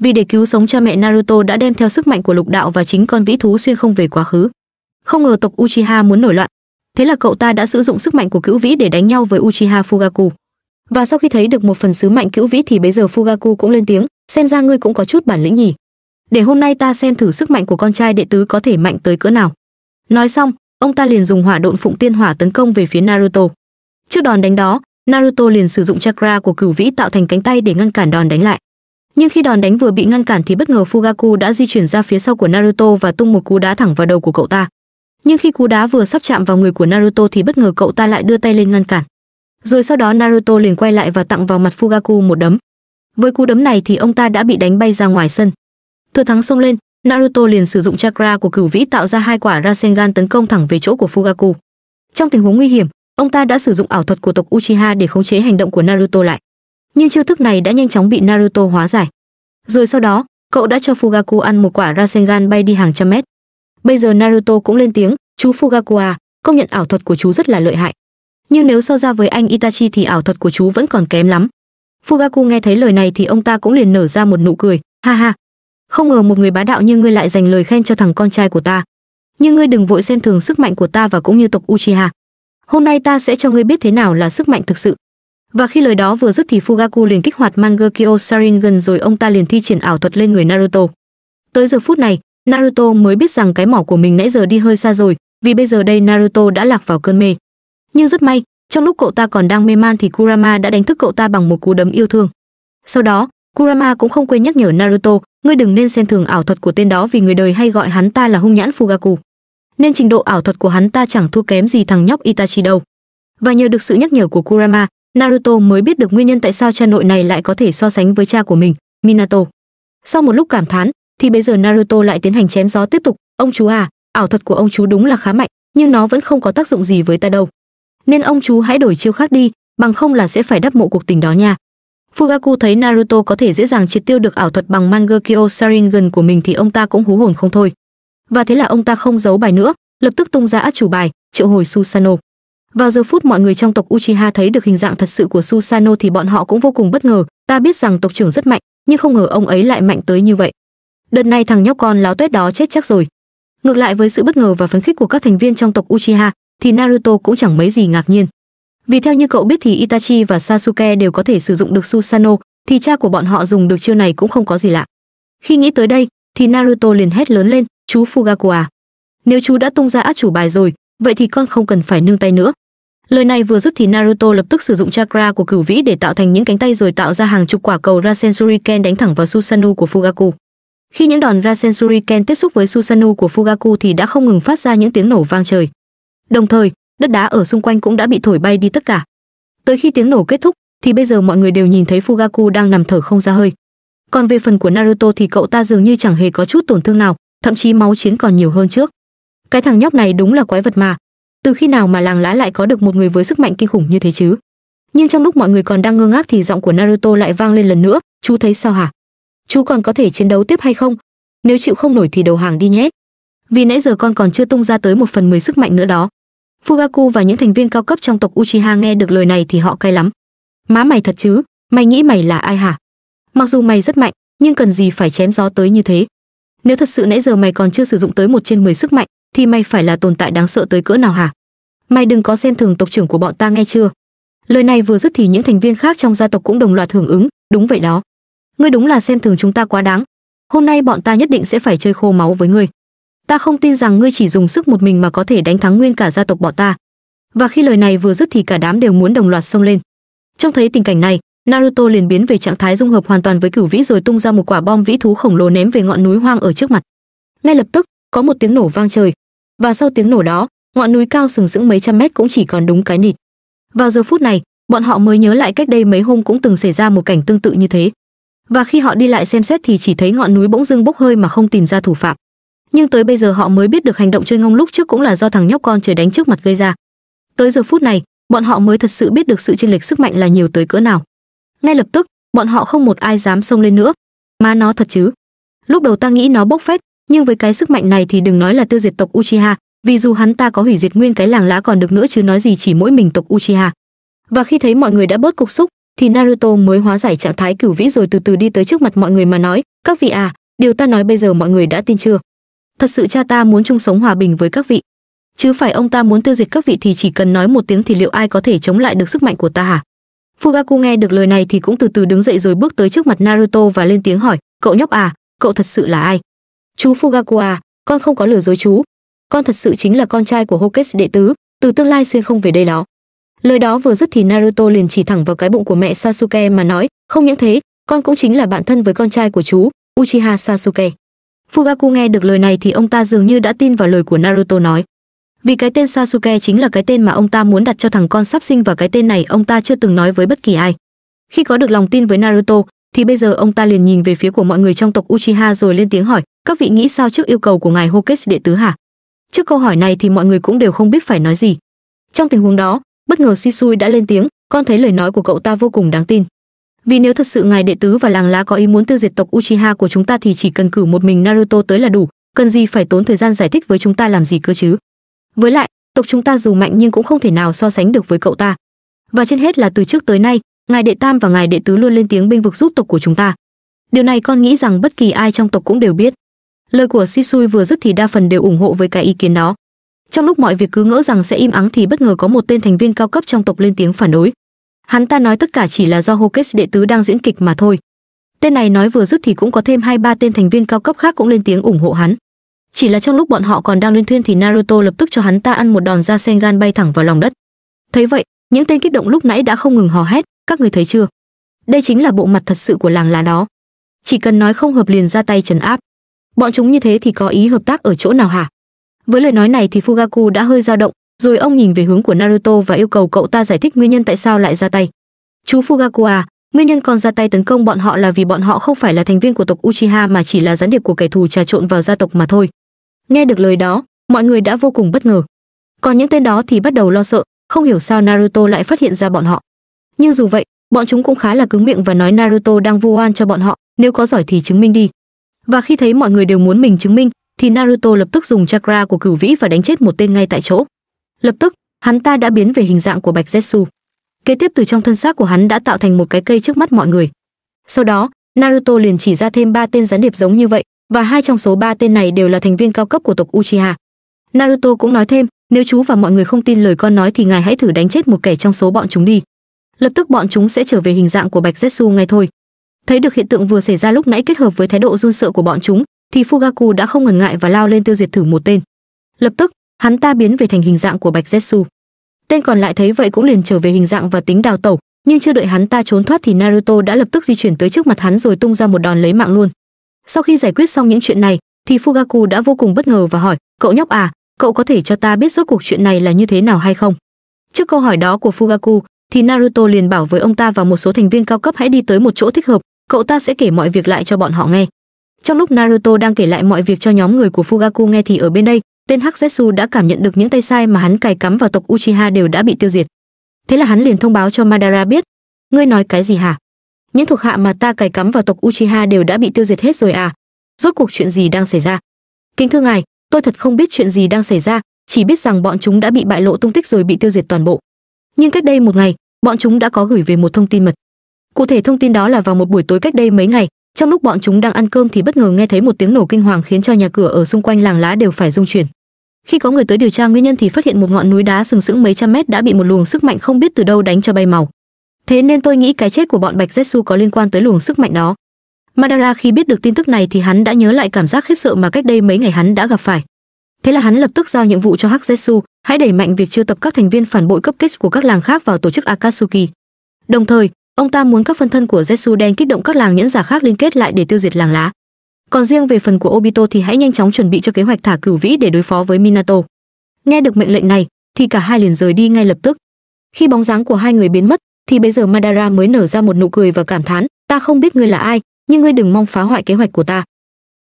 vì để cứu sống cha mẹ Naruto đã đem theo sức mạnh của lục đạo và chính con vĩ thú xuyên không về quá khứ. Không ngờ tộc Uchiha muốn nổi loạn, thế là cậu ta đã sử dụng sức mạnh của cựu vĩ để đánh nhau với Uchiha Fugaku. Và sau khi thấy được một phần sứ mạnh cựu vĩ thì bây giờ Fugaku cũng lên tiếng, xem ra ngươi cũng có chút bản lĩnh nhỉ. Để hôm nay ta xem thử sức mạnh của con trai đệ tứ có thể mạnh tới cỡ nào. Nói xong, ông ta liền dùng hỏa độn phụng tiên hỏa tấn công về phía Naruto. Trước đòn đánh đó, Naruto liền sử dụng chakra của cửu vĩ tạo thành cánh tay để ngăn cản đòn đánh lại nhưng khi đòn đánh vừa bị ngăn cản thì bất ngờ fugaku đã di chuyển ra phía sau của naruto và tung một cú đá thẳng vào đầu của cậu ta nhưng khi cú đá vừa sắp chạm vào người của naruto thì bất ngờ cậu ta lại đưa tay lên ngăn cản rồi sau đó naruto liền quay lại và tặng vào mặt fugaku một đấm với cú đấm này thì ông ta đã bị đánh bay ra ngoài sân thừa thắng xông lên naruto liền sử dụng chakra của cửu vĩ tạo ra hai quả rasengan tấn công thẳng về chỗ của fugaku trong tình huống nguy hiểm ông ta đã sử dụng ảo thuật của tộc uchiha để khống chế hành động của naruto lại nhưng chiêu thức này đã nhanh chóng bị Naruto hóa giải. Rồi sau đó, cậu đã cho Fugaku ăn một quả Rasengan bay đi hàng trăm mét. Bây giờ Naruto cũng lên tiếng, "Chú Fugaku à, công nhận ảo thuật của chú rất là lợi hại. Nhưng nếu so ra với anh Itachi thì ảo thuật của chú vẫn còn kém lắm." Fugaku nghe thấy lời này thì ông ta cũng liền nở ra một nụ cười, "Ha ha, không ngờ một người bá đạo như ngươi lại dành lời khen cho thằng con trai của ta. Nhưng ngươi đừng vội xem thường sức mạnh của ta và cũng như tộc Uchiha. Hôm nay ta sẽ cho ngươi biết thế nào là sức mạnh thực sự." Và khi lời đó vừa dứt thì Fugaku liền kích hoạt Mangekyo Sharingan rồi ông ta liền thi triển ảo thuật lên người Naruto. Tới giờ phút này, Naruto mới biết rằng cái mỏ của mình nãy giờ đi hơi xa rồi, vì bây giờ đây Naruto đã lạc vào cơn mê. Nhưng rất may, trong lúc cậu ta còn đang mê man thì Kurama đã đánh thức cậu ta bằng một cú đấm yêu thương. Sau đó, Kurama cũng không quên nhắc nhở Naruto, ngươi đừng nên xem thường ảo thuật của tên đó vì người đời hay gọi hắn ta là hung nhãn Fugaku. Nên trình độ ảo thuật của hắn ta chẳng thua kém gì thằng nhóc Itachi đâu. Và nhờ được sự nhắc nhở của Kurama, Naruto mới biết được nguyên nhân tại sao cha nội này lại có thể so sánh với cha của mình, Minato. Sau một lúc cảm thán, thì bây giờ Naruto lại tiến hành chém gió tiếp tục, "Ông chú à, ảo thuật của ông chú đúng là khá mạnh, nhưng nó vẫn không có tác dụng gì với ta đâu. Nên ông chú hãy đổi chiêu khác đi, bằng không là sẽ phải đắp mộ cuộc tình đó nha." Fugaku thấy Naruto có thể dễ dàng triệt tiêu được ảo thuật bằng Mangekyo Sharingan của mình thì ông ta cũng hú hồn không thôi. Và thế là ông ta không giấu bài nữa, lập tức tung ra át chủ bài, triệu hồi Susanoo. Vào giờ phút mọi người trong tộc Uchiha thấy được hình dạng thật sự của Susano thì bọn họ cũng vô cùng bất ngờ, ta biết rằng tộc trưởng rất mạnh, nhưng không ngờ ông ấy lại mạnh tới như vậy. Đợt này thằng nhóc con láo tuyết đó chết chắc rồi. Ngược lại với sự bất ngờ và phấn khích của các thành viên trong tộc Uchiha, thì Naruto cũng chẳng mấy gì ngạc nhiên. Vì theo như cậu biết thì Itachi và Sasuke đều có thể sử dụng được Susanoo, thì cha của bọn họ dùng được chiêu này cũng không có gì lạ. Khi nghĩ tới đây, thì Naruto liền hét lớn lên, "Chú Fugaku à, nếu chú đã tung ra át chủ bài rồi, vậy thì con không cần phải nương tay nữa." lời này vừa dứt thì naruto lập tức sử dụng chakra của cửu vĩ để tạo thành những cánh tay rồi tạo ra hàng chục quả cầu rasen shuriken đánh thẳng vào susanoo của fugaku khi những đòn rasen shuriken tiếp xúc với susanoo của fugaku thì đã không ngừng phát ra những tiếng nổ vang trời đồng thời đất đá ở xung quanh cũng đã bị thổi bay đi tất cả tới khi tiếng nổ kết thúc thì bây giờ mọi người đều nhìn thấy fugaku đang nằm thở không ra hơi còn về phần của naruto thì cậu ta dường như chẳng hề có chút tổn thương nào thậm chí máu chiến còn nhiều hơn trước cái thằng nhóc này đúng là quái vật mà từ khi nào mà làng lá lại có được một người với sức mạnh kinh khủng như thế chứ nhưng trong lúc mọi người còn đang ngơ ngác thì giọng của naruto lại vang lên lần nữa chú thấy sao hả chú còn có thể chiến đấu tiếp hay không nếu chịu không nổi thì đầu hàng đi nhé vì nãy giờ con còn chưa tung ra tới một phần mười sức mạnh nữa đó fugaku và những thành viên cao cấp trong tộc uchiha nghe được lời này thì họ cay lắm má mày thật chứ mày nghĩ mày là ai hả mặc dù mày rất mạnh nhưng cần gì phải chém gió tới như thế nếu thật sự nãy giờ mày còn chưa sử dụng tới một trên mười sức mạnh thì mày phải là tồn tại đáng sợ tới cỡ nào hả? Mày đừng có xem thường tộc trưởng của bọn ta nghe chưa? Lời này vừa dứt thì những thành viên khác trong gia tộc cũng đồng loạt hưởng ứng, đúng vậy đó. Ngươi đúng là xem thường chúng ta quá đáng. Hôm nay bọn ta nhất định sẽ phải chơi khô máu với ngươi. Ta không tin rằng ngươi chỉ dùng sức một mình mà có thể đánh thắng nguyên cả gia tộc bọn ta. Và khi lời này vừa dứt thì cả đám đều muốn đồng loạt xông lên. trong thấy tình cảnh này, Naruto liền biến về trạng thái dung hợp hoàn toàn với cửu vĩ rồi tung ra một quả bom vĩ thú khổng lồ ném về ngọn núi hoang ở trước mặt. Ngay lập tức, có một tiếng nổ vang trời, và sau tiếng nổ đó ngọn núi cao sừng sững mấy trăm mét cũng chỉ còn đúng cái nịt vào giờ phút này bọn họ mới nhớ lại cách đây mấy hôm cũng từng xảy ra một cảnh tương tự như thế và khi họ đi lại xem xét thì chỉ thấy ngọn núi bỗng dưng bốc hơi mà không tìm ra thủ phạm nhưng tới bây giờ họ mới biết được hành động chơi ngông lúc trước cũng là do thằng nhóc con trời đánh trước mặt gây ra tới giờ phút này bọn họ mới thật sự biết được sự chênh lệch sức mạnh là nhiều tới cỡ nào ngay lập tức bọn họ không một ai dám xông lên nữa mà nó thật chứ lúc đầu ta nghĩ nó bốc phét nhưng với cái sức mạnh này thì đừng nói là tiêu diệt tộc Uchiha, vì dù hắn ta có hủy diệt nguyên cái làng lá còn được nữa chứ nói gì chỉ mỗi mình tộc Uchiha. Và khi thấy mọi người đã bớt cục xúc, thì Naruto mới hóa giải trạng thái cửu vĩ rồi từ từ đi tới trước mặt mọi người mà nói, "Các vị à, điều ta nói bây giờ mọi người đã tin chưa? Thật sự cha ta muốn chung sống hòa bình với các vị, chứ phải ông ta muốn tiêu diệt các vị thì chỉ cần nói một tiếng thì liệu ai có thể chống lại được sức mạnh của ta hả?" Fugaku nghe được lời này thì cũng từ từ đứng dậy rồi bước tới trước mặt Naruto và lên tiếng hỏi, "Cậu nhóc à, cậu thật sự là ai?" chú fugakuwa con không có lừa dối chú con thật sự chính là con trai của Hokage đệ tứ từ tương lai xuyên không về đây đó lời đó vừa dứt thì naruto liền chỉ thẳng vào cái bụng của mẹ sasuke mà nói không những thế con cũng chính là bạn thân với con trai của chú uchiha sasuke fugaku nghe được lời này thì ông ta dường như đã tin vào lời của naruto nói vì cái tên Sasuke chính là cái tên mà ông ta muốn đặt cho thằng con sắp sinh và cái tên này ông ta chưa từng nói với bất kỳ ai. Khi có được lòng tin với Naruto, thì bây giờ ông ta liền nhìn về phía của mọi người trong tộc Uchiha rồi lên tiếng hỏi, các vị nghĩ sao trước yêu cầu của ngài Hokage đệ tứ hả? Trước câu hỏi này thì mọi người cũng đều không biết phải nói gì. Trong tình huống đó, bất ngờ Shisui đã lên tiếng, con thấy lời nói của cậu ta vô cùng đáng tin. Vì nếu thật sự ngài đệ tứ và làng lá có ý muốn tiêu diệt tộc Uchiha của chúng ta thì chỉ cần cử một mình Naruto tới là đủ, cần gì phải tốn thời gian giải thích với chúng ta làm gì cơ chứ? Với lại, tộc chúng ta dù mạnh nhưng cũng không thể nào so sánh được với cậu ta. Và trên hết là từ trước tới nay, ngài đệ tam và ngài đệ tứ luôn lên tiếng binh vực giúp tộc của chúng ta điều này con nghĩ rằng bất kỳ ai trong tộc cũng đều biết lời của sisui vừa dứt thì đa phần đều ủng hộ với cái ý kiến đó trong lúc mọi việc cứ ngỡ rằng sẽ im ắng thì bất ngờ có một tên thành viên cao cấp trong tộc lên tiếng phản đối hắn ta nói tất cả chỉ là do hokes đệ tứ đang diễn kịch mà thôi tên này nói vừa dứt thì cũng có thêm hai ba tên thành viên cao cấp khác cũng lên tiếng ủng hộ hắn chỉ là trong lúc bọn họ còn đang liên thuyên thì naruto lập tức cho hắn ta ăn một đòn ra sen gan bay thẳng vào lòng đất thấy vậy những tên kích động lúc nãy đã không ngừng hò hét các người thấy chưa đây chính là bộ mặt thật sự của làng lá đó chỉ cần nói không hợp liền ra tay trấn áp bọn chúng như thế thì có ý hợp tác ở chỗ nào hả với lời nói này thì fugaku đã hơi dao động rồi ông nhìn về hướng của naruto và yêu cầu cậu ta giải thích nguyên nhân tại sao lại ra tay chú fugaku à nguyên nhân còn ra tay tấn công bọn họ là vì bọn họ không phải là thành viên của tộc uchiha mà chỉ là gián điệp của kẻ thù trà trộn vào gia tộc mà thôi nghe được lời đó mọi người đã vô cùng bất ngờ còn những tên đó thì bắt đầu lo sợ không hiểu sao naruto lại phát hiện ra bọn họ nhưng dù vậy bọn chúng cũng khá là cứng miệng và nói naruto đang vu oan cho bọn họ nếu có giỏi thì chứng minh đi và khi thấy mọi người đều muốn mình chứng minh thì naruto lập tức dùng chakra của cửu vĩ và đánh chết một tên ngay tại chỗ lập tức hắn ta đã biến về hình dạng của bạch Zetsu. kế tiếp từ trong thân xác của hắn đã tạo thành một cái cây trước mắt mọi người sau đó naruto liền chỉ ra thêm ba tên gián điệp giống như vậy và hai trong số ba tên này đều là thành viên cao cấp của tộc uchiha naruto cũng nói thêm nếu chú và mọi người không tin lời con nói thì ngài hãy thử đánh chết một kẻ trong số bọn chúng đi lập tức bọn chúng sẽ trở về hình dạng của bạch jetsu ngay thôi thấy được hiện tượng vừa xảy ra lúc nãy kết hợp với thái độ run sợ của bọn chúng thì fugaku đã không ngần ngại và lao lên tiêu diệt thử một tên lập tức hắn ta biến về thành hình dạng của bạch jetsu tên còn lại thấy vậy cũng liền trở về hình dạng và tính đào tẩu nhưng chưa đợi hắn ta trốn thoát thì naruto đã lập tức di chuyển tới trước mặt hắn rồi tung ra một đòn lấy mạng luôn sau khi giải quyết xong những chuyện này thì fugaku đã vô cùng bất ngờ và hỏi cậu nhóc à cậu có thể cho ta biết rốt cuộc chuyện này là như thế nào hay không trước câu hỏi đó của fugaku thì Naruto liền bảo với ông ta và một số thành viên cao cấp hãy đi tới một chỗ thích hợp, cậu ta sẽ kể mọi việc lại cho bọn họ nghe. Trong lúc Naruto đang kể lại mọi việc cho nhóm người của Fugaku nghe thì ở bên đây, tên Hắc Zetsu đã cảm nhận được những tay sai mà hắn cài cắm vào tộc Uchiha đều đã bị tiêu diệt. Thế là hắn liền thông báo cho Madara biết. Ngươi nói cái gì hả? Những thuộc hạ mà ta cài cắm vào tộc Uchiha đều đã bị tiêu diệt hết rồi à? Rốt cuộc chuyện gì đang xảy ra? Kính thưa ngài, tôi thật không biết chuyện gì đang xảy ra, chỉ biết rằng bọn chúng đã bị bại lộ tung tích rồi bị tiêu diệt toàn bộ nhưng cách đây một ngày bọn chúng đã có gửi về một thông tin mật cụ thể thông tin đó là vào một buổi tối cách đây mấy ngày trong lúc bọn chúng đang ăn cơm thì bất ngờ nghe thấy một tiếng nổ kinh hoàng khiến cho nhà cửa ở xung quanh làng lá đều phải rung chuyển khi có người tới điều tra nguyên nhân thì phát hiện một ngọn núi đá sừng sững mấy trăm mét đã bị một luồng sức mạnh không biết từ đâu đánh cho bay màu thế nên tôi nghĩ cái chết của bọn bạch jetsu có liên quan tới luồng sức mạnh đó madara khi biết được tin tức này thì hắn đã nhớ lại cảm giác khiếp sợ mà cách đây mấy ngày hắn đã gặp phải thế là hắn lập tức giao nhiệm vụ cho hắc jetsu hãy đẩy mạnh việc triệu tập các thành viên phản bội cấp kết của các làng khác vào tổ chức Akatsuki. Đồng thời, ông ta muốn các phân thân của Zetsu đen kích động các làng nhẫn giả khác liên kết lại để tiêu diệt làng lá. Còn riêng về phần của Obito thì hãy nhanh chóng chuẩn bị cho kế hoạch thả cửu vĩ để đối phó với Minato. Nghe được mệnh lệnh này, thì cả hai liền rời đi ngay lập tức. Khi bóng dáng của hai người biến mất, thì bây giờ Madara mới nở ra một nụ cười và cảm thán, "Ta không biết ngươi là ai, nhưng ngươi đừng mong phá hoại kế hoạch của ta."